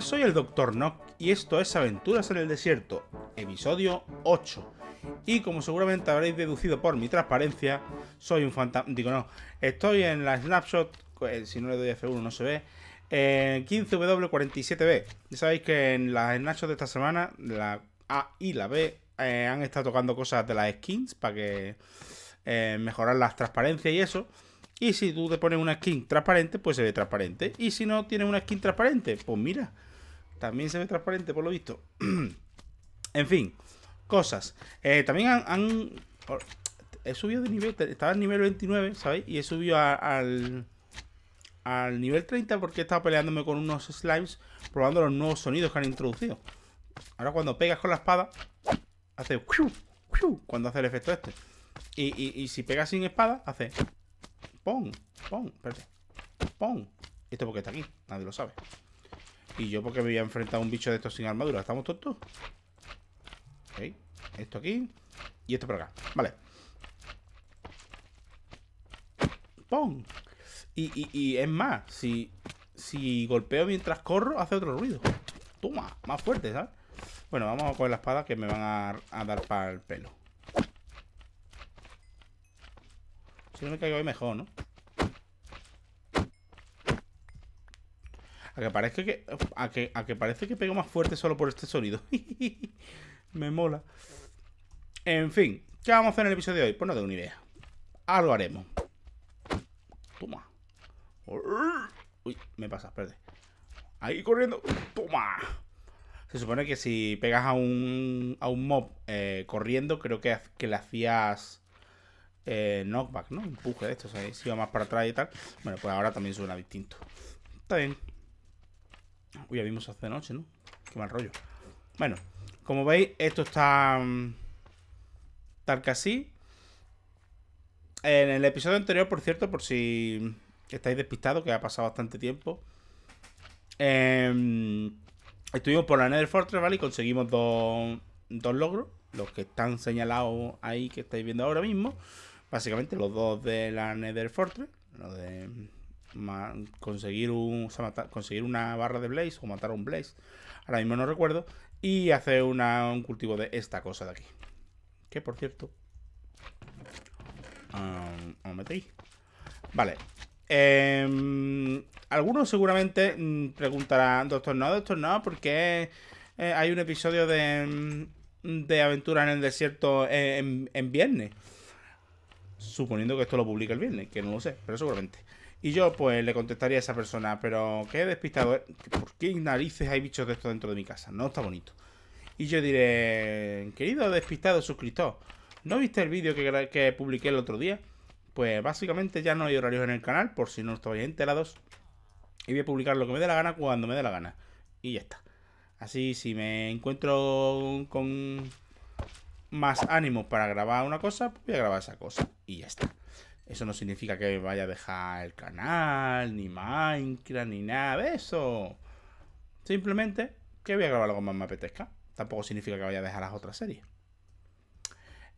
soy el Dr. Nock y esto es Aventuras en el Desierto, episodio 8. Y como seguramente habréis deducido por mi transparencia, soy un fantasma. Digo, no, estoy en la snapshot, eh, si no le doy F1 no se ve, eh, en 15W47B. Ya sabéis que en las snapshots de esta semana, la A y la B eh, han estado tocando cosas de las skins para que mejorar las transparencias y eso. Y si tú te pones una skin transparente, pues se ve transparente. Y si no tienes una skin transparente, pues mira, también se ve transparente por lo visto. en fin, cosas. Eh, también han, He subido de nivel, estaba en nivel 29, ¿sabéis? Y he subido al, al nivel 30 porque he estado peleándome con unos slimes, probando los nuevos sonidos que han introducido. Ahora cuando pegas con la espada, hace... Cuando hace el efecto este. y si pegas sin espada, hace... ¡Pum! ¡Pum! Espérate. ¡Pum! Esto porque está aquí. Nadie lo sabe. Y yo porque me voy a enfrentar a un bicho de estos sin armadura. ¿Estamos tontos? Ok. Esto aquí. Y esto por acá. Vale. ¡Pum! Y, y, es más, si, si golpeo mientras corro, hace otro ruido. Toma, más fuerte, ¿sabes? Bueno, vamos a coger la espada que me van a dar para el pelo. Si no me caigo ahí mejor, ¿no? A que, parece que, a, que, parece que pego más fuerte solo por este sonido. me mola. En fin, ¿qué vamos a hacer en el episodio de hoy? Pues no tengo ni idea. lo haremos. Toma. Uy, me pasa, espérate. Ahí corriendo. Toma. Se supone que si pegas a un, a un mob eh, corriendo, creo que, que le hacías eh, knockback, ¿no? Empuje de estos ahí si va más para atrás y tal. Bueno, pues ahora también suena distinto. Está bien. Uy, ya vimos hace noche, ¿no? Qué mal rollo. Bueno, como veis, esto está... Mm, tal que así. En el episodio anterior, por cierto, por si estáis despistados, que ha pasado bastante tiempo. Em, estuvimos por la Nether Fortress, ¿vale? Y conseguimos dos, dos logros. Los que están señalados ahí, que estáis viendo ahora mismo. Básicamente los dos de la Nether Fortress, lo de conseguir, un, conseguir una barra de Blaze o matar a un Blaze, ahora mismo no recuerdo, y hacer un cultivo de esta cosa de aquí. Que por cierto... Um, me Vale. Em, algunos seguramente mm, preguntarán, doctor, no, doctor, no, porque eh, hay un episodio de, mm, de Aventura en el Desierto eh, en viernes suponiendo que esto lo publique el viernes, que no lo sé, pero seguramente. Y yo pues le contestaría a esa persona, pero qué despistado, ¿por qué narices hay bichos de esto dentro de mi casa? No está bonito. Y yo diré, querido despistado suscriptor, ¿no viste el vídeo que, que publiqué el otro día? Pues básicamente ya no hay horarios en el canal, por si no estáis enterados. Y voy a publicar lo que me dé la gana cuando me dé la gana. Y ya está. Así, si me encuentro con más ánimo para grabar una cosa, pues voy a grabar esa cosa. Y ya está. Eso no significa que vaya a dejar el canal, ni Minecraft, ni nada de eso. Simplemente que voy a grabar algo más me apetezca. Tampoco significa que vaya a dejar las otras series.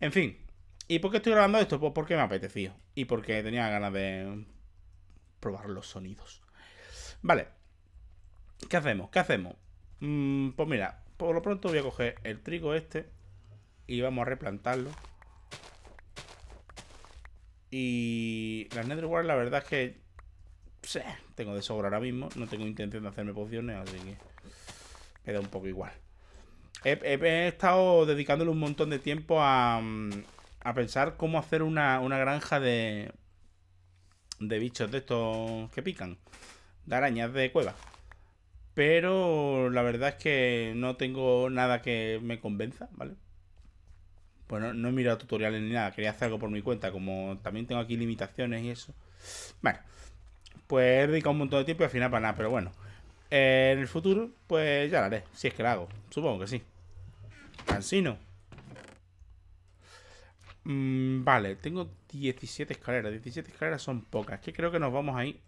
En fin. ¿Y por qué estoy grabando esto? Pues porque me apeteció Y porque tenía ganas de probar los sonidos. Vale. ¿Qué hacemos? ¿Qué hacemos? Mm, pues mira, por lo pronto voy a coger el trigo este y vamos a replantarlo. Y las Netherwar, la verdad es que tengo de sobra ahora mismo. No tengo intención de hacerme pociones, así que me un poco igual. He, estado dedicándole un montón de tiempo a, a pensar cómo hacer una, una, granja de, de bichos de estos que pican, de arañas de cueva. Pero la verdad es que no tengo nada que me convenza, ¿vale? pues no, he mirado tutoriales ni nada, quería hacer algo por mi cuenta, como también tengo aquí limitaciones y eso. Bueno, pues he dedicado un montón de tiempo y al final para nada, pero bueno. Eh, en el futuro, pues ya lo haré, si es que lo hago, supongo que sí. Cansino. Mm, vale, tengo 17 escaleras, 17 escaleras son pocas, que creo que nos vamos ahí.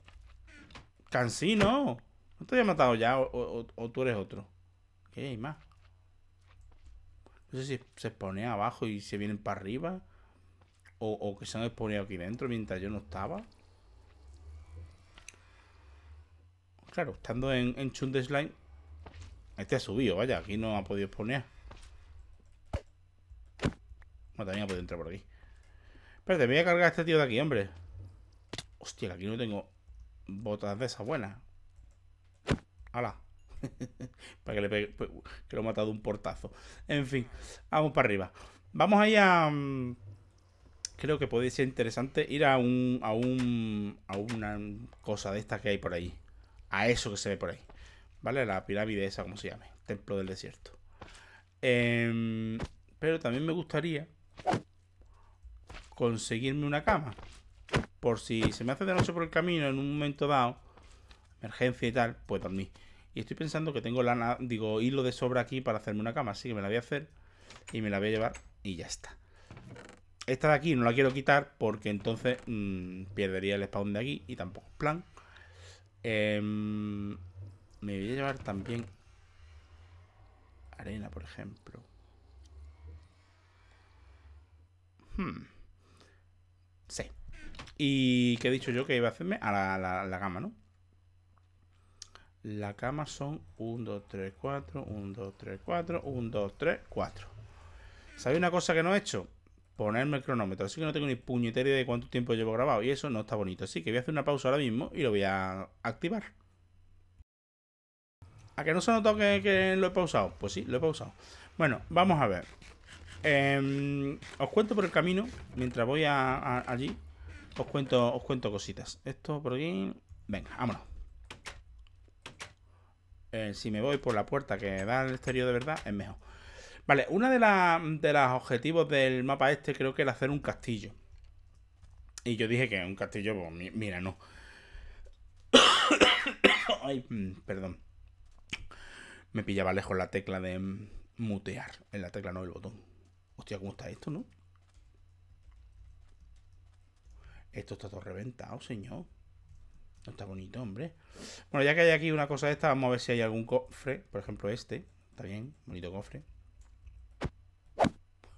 Cansino, ¿no te había matado ya o, tú eres otro? ¿Qué hay más no sé si se pone abajo y se vienen para arriba. O, que se han exponeado aquí dentro mientras yo no estaba. Claro, estando en, en Chun Este ha subido, vaya, aquí no ha podido exponer. Bueno, también ha podido entrar por aquí. Espérate, me voy a cargar a este tío de aquí, hombre. Hostia, aquí no tengo botas de esas buenas. ¡Hala! para que le pegue, pues, que lo he matado un portazo. En fin, vamos para arriba. Vamos ahí a... Mm, creo que podría ser interesante ir a un, a un... a una cosa de estas que hay por ahí. A eso que se ve por ahí. ¿Vale? La pirámide esa, como se llame. Templo del desierto. Em, pero también me gustaría conseguirme una cama. Por si se me hace de noche por el camino en un momento dado, emergencia y tal, pues dormir. Y estoy pensando que tengo lana, digo, hilo de sobra aquí para hacerme una cama. Así que me la voy a hacer y me la voy a llevar y ya está. Esta de aquí no la quiero quitar porque entonces Pierdería mm, perdería el spawn de aquí y tampoco plan. Em, me voy a llevar también arena, por ejemplo. Hmm. Sí. ¿Y qué he dicho yo que iba a hacerme? A la, la, la gama, ¿no? la cama son 1, 2, 3, 4, 1, 2, 3, 4, 1, 2, 3, 4. ¿Sabéis una cosa que no he hecho? Ponerme el cronómetro. Así que no tengo ni puñetera de cuánto tiempo llevo grabado. Y eso no está bonito. Así que voy a hacer una pausa ahora mismo y lo voy a activar. ¿A que no se notó que, que lo he pausado? Pues sí, lo he pausado. Bueno, vamos a ver. Em, os cuento por el camino, mientras voy allí, os cuento, os cuento cositas. Esto por aquí. Venga, vámonos. Eh, si me voy por la puerta que da al exterior de verdad, es mejor. Vale, una de, de los objetivos del mapa este creo que era hacer un castillo. Y yo dije que un castillo, pues, mira, no. Ay, mm, perdón. Me pillaba lejos la tecla de mutear. En la tecla no el botón. Hostia, ¿cómo está esto, no? Esto está todo reventado, señor está bonito, hombre. Bueno, ya que hay aquí una cosa de esta, vamos a ver si hay algún cofre. Por ejemplo, este. Está bien, bonito cofre.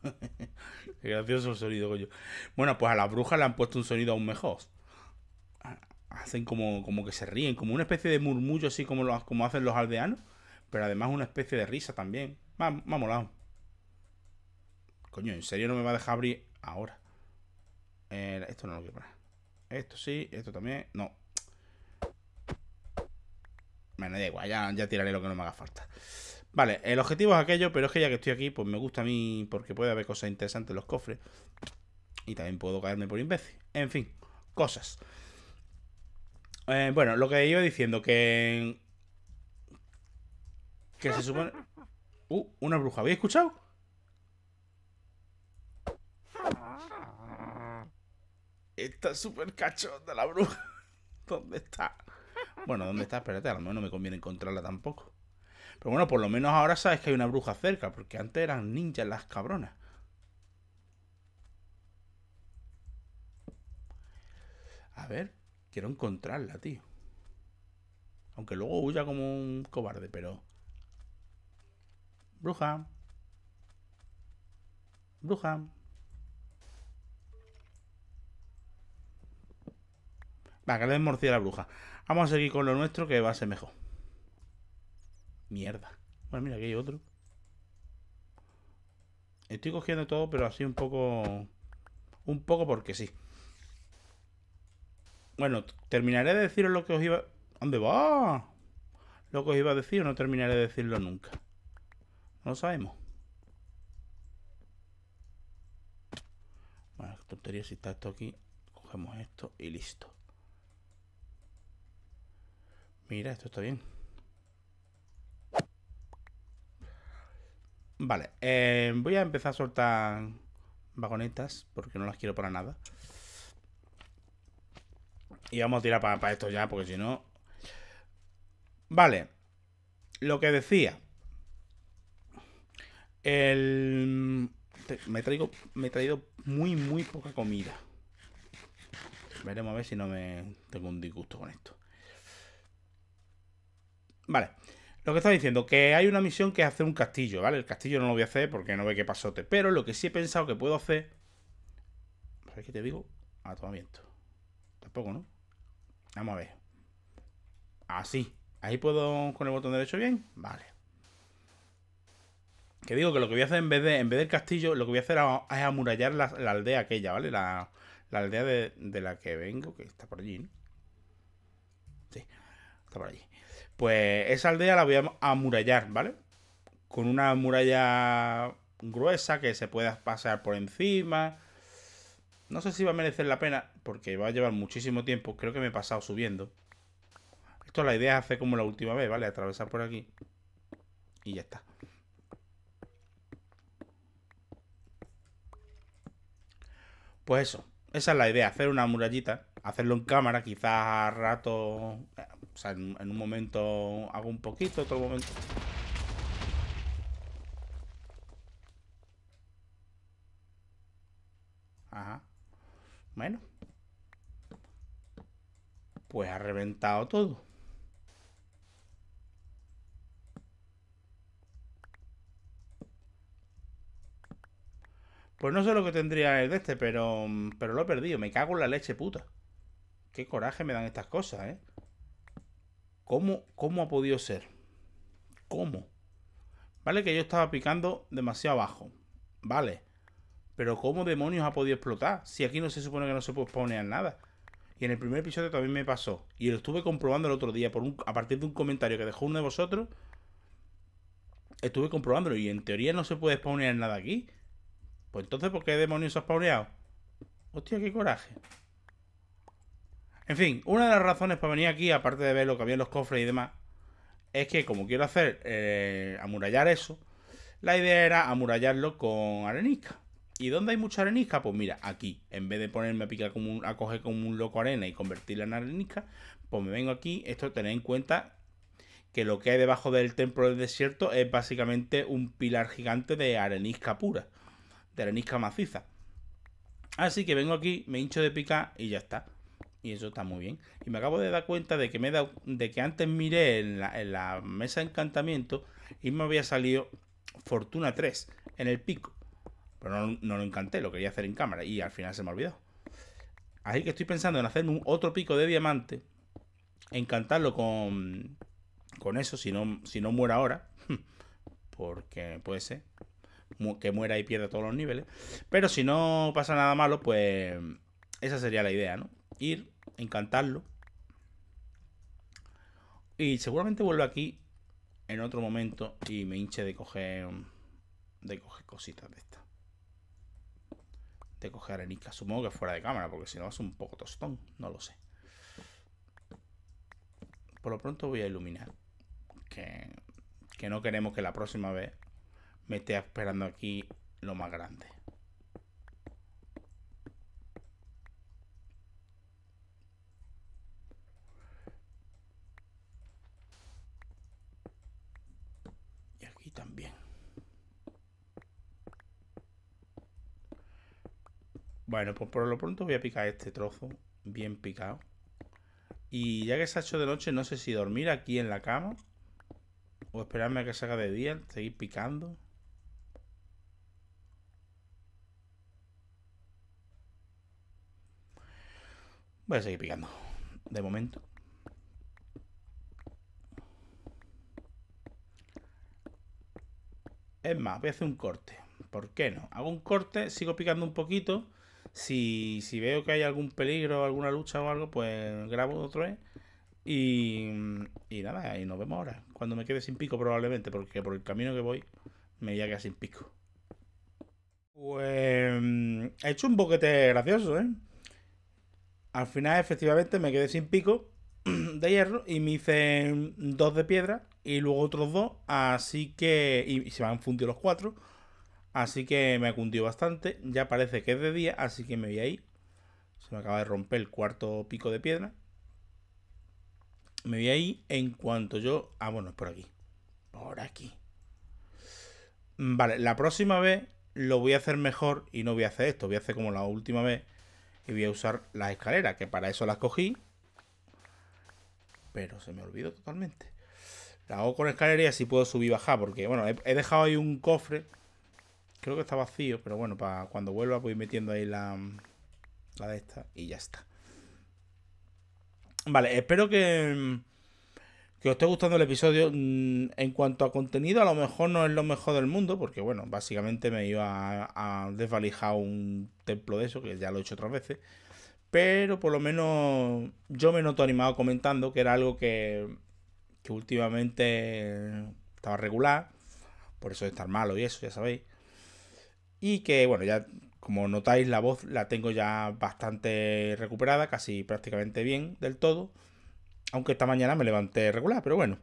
Qué gracioso el sonido, coño. Bueno, pues a las brujas le han puesto un sonido aún mejor. Hacen como, como que se ríen, como una especie de murmullo así como, como hacen los aldeanos. Pero además una especie de risa también. Me ha, molado. Coño, ¿en serio no me va a dejar abrir ahora? Eh, esto no lo quiero Esto sí, esto también. No, me da igual, ya, tiraré lo que no me haga falta. Vale, el objetivo es aquello, pero es que ya que estoy aquí, pues me gusta a mí porque puede haber cosas interesantes en los cofres. Y también puedo caerme por imbécil. En fin, cosas. Eh, bueno, lo que iba diciendo, que... Que se supone... Uh, una bruja. ¿Habéis escuchado? Está súper De la bruja. ¿Dónde está? Bueno, ¿dónde está? Espérate, a lo mejor no me conviene encontrarla tampoco. Pero bueno, por lo menos ahora sabes que hay una bruja cerca, porque antes eran ninjas las cabronas. A ver, quiero encontrarla, tío. Aunque luego huya como un cobarde, pero... Bruja. Bruja. La que le den la bruja. Vamos a seguir con lo nuestro que va a ser mejor. Mierda. Bueno, mira, aquí hay otro. Estoy cogiendo todo, pero así un poco... Un poco porque sí. Bueno, terminaré de deciros lo que os iba... ¿Dónde va? Lo que os iba a decir, O no terminaré de decirlo nunca. No lo sabemos. Bueno, qué tontería si está esto aquí. Cogemos esto y listo. Mira, esto está bien. Vale, eh, voy a empezar a soltar vagonetas porque no las quiero para nada. Y vamos a tirar para, esto ya porque si no... Vale, lo que decía. El... Me, traigo, me he traído muy, muy poca comida. Veremos a ver si no me tengo un disgusto con esto. Vale. Lo que está diciendo, que hay una misión que es hacer un castillo, ¿vale? El castillo no lo voy a hacer porque no ve qué pasote. Pero lo que sí he pensado que puedo hacer. ¿Sabes qué te digo? viento Tampoco, ¿no? Vamos a ver. Así. Ahí puedo con el botón derecho bien. Vale. Que digo que lo que voy a hacer en vez, de, en vez del castillo, lo que voy a hacer es amurallar la, aldea aquella, ¿vale? La, aldea de, de, la que vengo, que está por allí, ¿no? Sí allí. Pues esa aldea la voy a amurallar, ¿vale? Con una muralla gruesa que se pueda pasar por encima. No sé si va a merecer la pena, porque va a llevar muchísimo tiempo. Creo que me he pasado subiendo. Esto la idea es hacer como la última vez, ¿vale? Atravesar por aquí. Y ya está. Pues eso. Esa es la idea, hacer una murallita. Hacerlo en cámara, quizás a rato... O sea, en, un momento hago un poquito, otro momento... Ajá. Bueno. Pues ha reventado todo. Pues no sé lo que tendría el de este, pero, pero lo he perdido. Me cago en la leche puta. Qué coraje me dan estas cosas, ¿eh? ¿Cómo, cómo ha podido ser? ¿Cómo? Vale que yo estaba picando demasiado abajo. Vale. Pero ¿cómo demonios ha podido explotar? Si aquí no se supone que no se puede spawnear nada. Y en el primer episodio también me pasó. Y lo estuve comprobando el otro día por a partir de un comentario que dejó uno de vosotros. Estuve comprobándolo y en teoría no se puede spawnear nada aquí. Pues entonces, ¿por qué demonios ha spawneado? Hostia, qué coraje. En fin, una de las razones para venir aquí, aparte de ver lo que había en los cofres y demás, es que como quiero hacer eh, amurallar eso, la idea era amurallarlo con arenisca. ¿Y dónde hay mucha arenisca? Pues mira, aquí, en vez de ponerme a como un, a coger como un loco arena y convertirla en arenisca, pues me vengo aquí. Esto tened en cuenta que lo que hay debajo del templo del desierto es básicamente un pilar gigante de arenisca pura, de arenisca maciza. Así que vengo aquí, me hincho de pica y ya está. Y eso está muy bien. Y me acabo de dar cuenta de que me de que antes miré en la, mesa de encantamiento y me había salido Fortuna 3 en el pico. Pero no, lo encanté, lo quería hacer en cámara y al final se me olvidó. Así que estoy pensando en hacer un, otro pico de diamante, encantarlo con, eso, si no, si no ahora, porque puede ser que muera y pierda todos los niveles. Pero si no pasa nada malo, pues esa sería la idea, ¿no? ir, encantarlo. Y seguramente vuelvo aquí en otro momento y me hinche de coger de coger cositas de esta De coger arenisca, supongo que fuera de cámara, porque si no es un poco tostón, no lo sé. Por lo pronto voy a iluminar. Que, que no queremos que la próxima vez me esté esperando aquí lo más grande. Bueno, pues por lo pronto voy a picar este trozo bien picado. Y ya que se ha hecho de noche, no sé si dormir aquí en la cama o esperarme a que salga de día, seguir picando. Voy a seguir picando, de momento. Es más, voy a hacer un corte. ¿Por qué no? Hago un corte, sigo picando un poquito si, si veo que hay algún peligro, alguna lucha o algo, pues grabo otro Y, y nada, y nos vemos ahora. Cuando me quede sin pico probablemente, porque por el camino que voy me ya sin pico. Pues mm, he hecho un boquete gracioso, ¿eh? Al final efectivamente me quedé sin pico de hierro y me hice dos de piedra y luego otros dos, así que... Y, se van han fundido los cuatro. Así que me cundido bastante. Ya parece que es de día, así que me voy a ir. Se me acaba de romper el cuarto pico de piedra. Me voy a ir en cuanto yo... Ah, bueno, es por aquí. Por aquí. Vale, la próxima vez lo voy a hacer mejor y no voy a hacer esto. Voy a hacer como la última vez y voy a usar las escaleras, que para eso las cogí. Pero se me olvidó totalmente. La hago con escalera y así puedo subir y bajar, porque, bueno, he dejado ahí un cofre Creo que está vacío, pero bueno, para cuando vuelva voy metiendo ahí la, de esta y ya está. Vale, espero que, que os esté gustando el episodio. Mm, en cuanto a contenido, a lo mejor no es lo mejor del mundo, porque bueno, básicamente me iba a, desvalijar un templo de eso, que ya lo he hecho otras veces. Pero por lo menos yo me noto animado comentando, que era algo que, que últimamente estaba regular, por eso de estar malo y eso, ya sabéis. Y que, bueno, ya como notáis, la voz la tengo ya bastante recuperada, casi prácticamente bien del todo. Aunque esta mañana me levanté regular, pero bueno.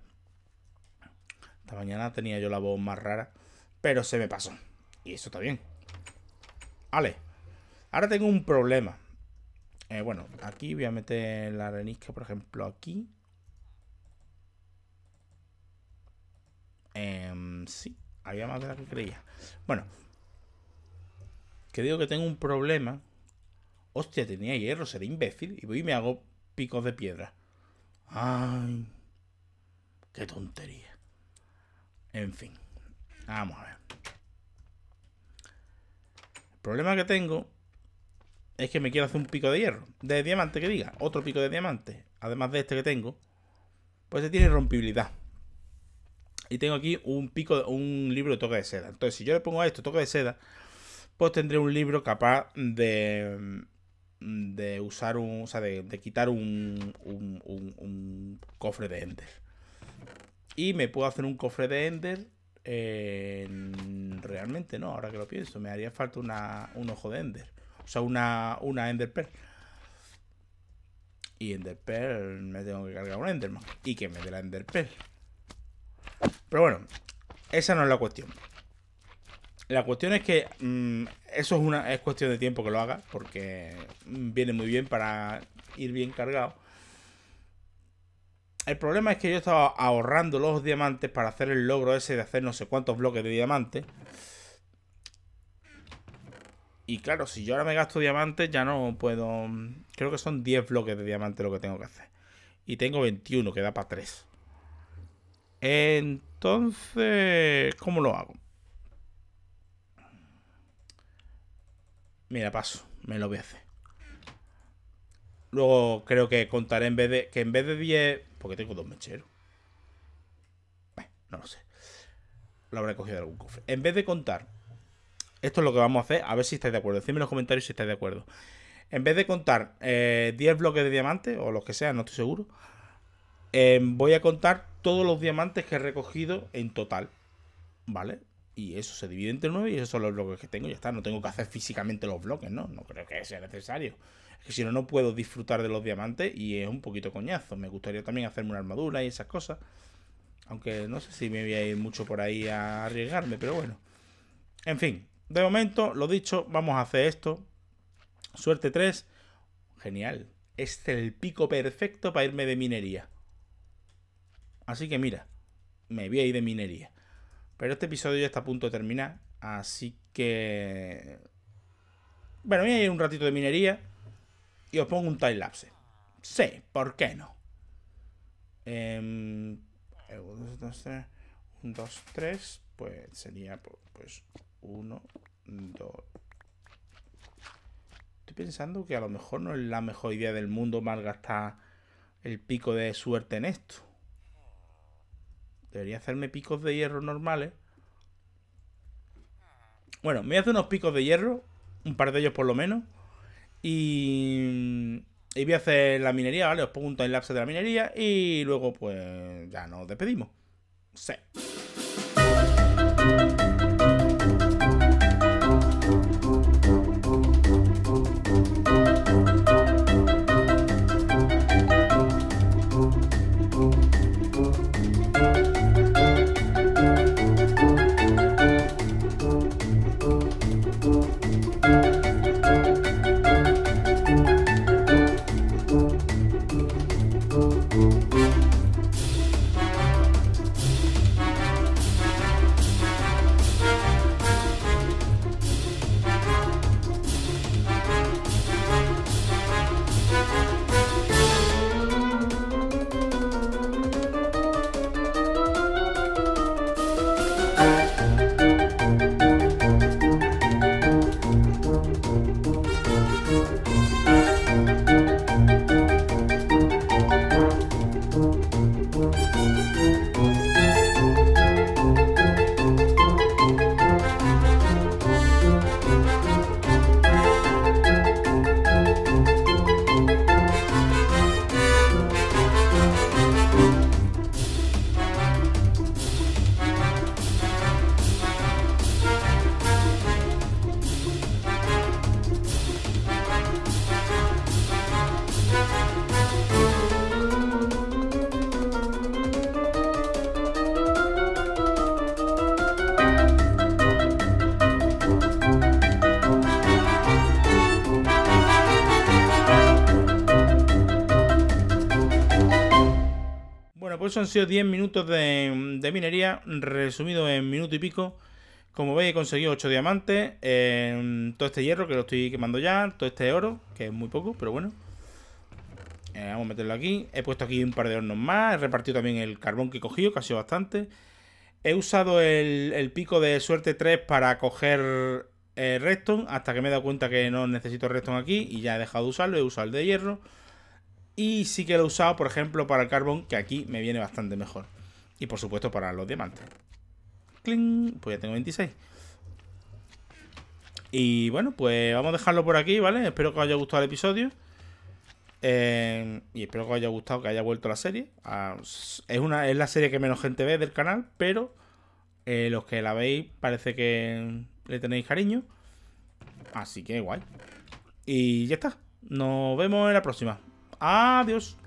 Esta mañana tenía yo la voz más rara, pero se me pasó. Y eso está bien. Vale. Ahora tengo un problema. Eh, bueno, aquí voy a meter la arenisca, por ejemplo, aquí. Em, sí, había más de la que creía. Bueno, que digo que tengo un problema. Hostia, tenía hierro, seré imbécil. Y voy y me hago picos de piedra. Ay, qué tontería. En fin, vamos a ver. El problema que tengo es que me quiero hacer un pico de hierro. De diamante que diga, otro pico de diamante. Además de este que tengo. Pues se tiene rompibilidad. Y tengo aquí un pico, un libro de toque de seda. Entonces, si yo le pongo a esto toca de seda, pues tendré un libro capaz de, mm, de usar un, o sea, de, quitar un, un, cofre de Ender. Y me puedo hacer un cofre de Ender. Eh, realmente no, ahora que lo pienso, me haría falta una, un ojo de Ender. O sea, una, una Ender Pearl. Y Ender Pearl, me tengo que cargar un Enderman. Y que me dé la Ender Pero bueno, esa no es la cuestión. La cuestión es que mm, eso es una es cuestión de tiempo que lo haga, porque mm, viene muy bien para ir bien cargado. El problema es que yo estaba ahorrando los diamantes para hacer el logro ese de hacer no sé cuántos bloques de diamantes. Y claro, si yo ahora me gasto diamantes, ya no puedo... Mm, creo que son 10 bloques de diamantes lo que tengo que hacer. Y tengo 21, que da para 3. Entonces, ¿cómo lo hago? Mira, paso. Me lo voy a hacer. Luego creo que contaré en vez de... Que en vez de 10... Porque tengo dos mecheros. Bueno, no lo sé. Lo habré cogido de algún cofre. En vez de contar... Esto es lo que vamos a hacer. A ver si estáis de acuerdo. Decidme en los comentarios si estáis de acuerdo. En vez de contar 10 eh, bloques de diamantes, o los que sean, no estoy seguro, em, voy a contar todos los diamantes que he recogido en total. ¿Vale? y eso se divide entre nueve y esos son los bloques que tengo. Ya está, no tengo que hacer físicamente los bloques, ¿no? No creo que sea necesario. Es que si no, no puedo disfrutar de los diamantes y es un poquito coñazo. Me gustaría también hacerme una armadura y esas cosas. Aunque no sé si me voy a ir mucho por ahí a arriesgarme, pero bueno. En fin, de momento, lo dicho, vamos a hacer esto. Suerte 3. Genial. Este es el pico perfecto para irme de minería. Así que mira, me voy a ir de minería. Pero este episodio ya está a punto de terminar. Así que... Bueno, voy a ir un ratito de minería. Y os pongo un time lapse. Sí, ¿por qué no? Em, eh, un, dos, tres... Pues sería pues uno 2. Estoy pensando que a lo mejor no es la mejor idea del mundo malgastar el pico de suerte en esto. Debería hacerme picos de hierro normales. Bueno, me voy a hacer unos picos de hierro. Un par de ellos por lo menos. Y... Y voy a hacer la minería, ¿vale? Os pongo un timelapse de la minería y luego pues ya nos despedimos. Sí. Pues han sido 10 minutos de, minería, resumido en minuto y pico. Como veis, he conseguido 8 diamantes, eh, todo este hierro que lo estoy quemando ya, todo este oro, que es muy poco, pero bueno. Eh, vamos a meterlo aquí. He puesto aquí un par de hornos más, he repartido también el carbón que he cogido, que ha sido bastante. He usado el, pico de suerte 3 para coger eh, redstone, hasta que me he dado cuenta que no necesito redstone aquí y ya he dejado de usarlo, he usado el de hierro. Y sí que lo he usado, por ejemplo, para el carbón, que aquí me viene bastante mejor. Y por supuesto para los diamantes. ¡Cling! Pues ya tengo 26. Y bueno, pues vamos a dejarlo por aquí, ¿vale? Espero que os haya gustado el episodio. Eh, y espero que os haya gustado, que haya vuelto la serie. Ah, es, una, es la serie que menos gente ve del canal, pero eh, los que la veis parece que le tenéis cariño. Así que igual. Y ya está. Nos vemos en la próxima. Adiós. Ah,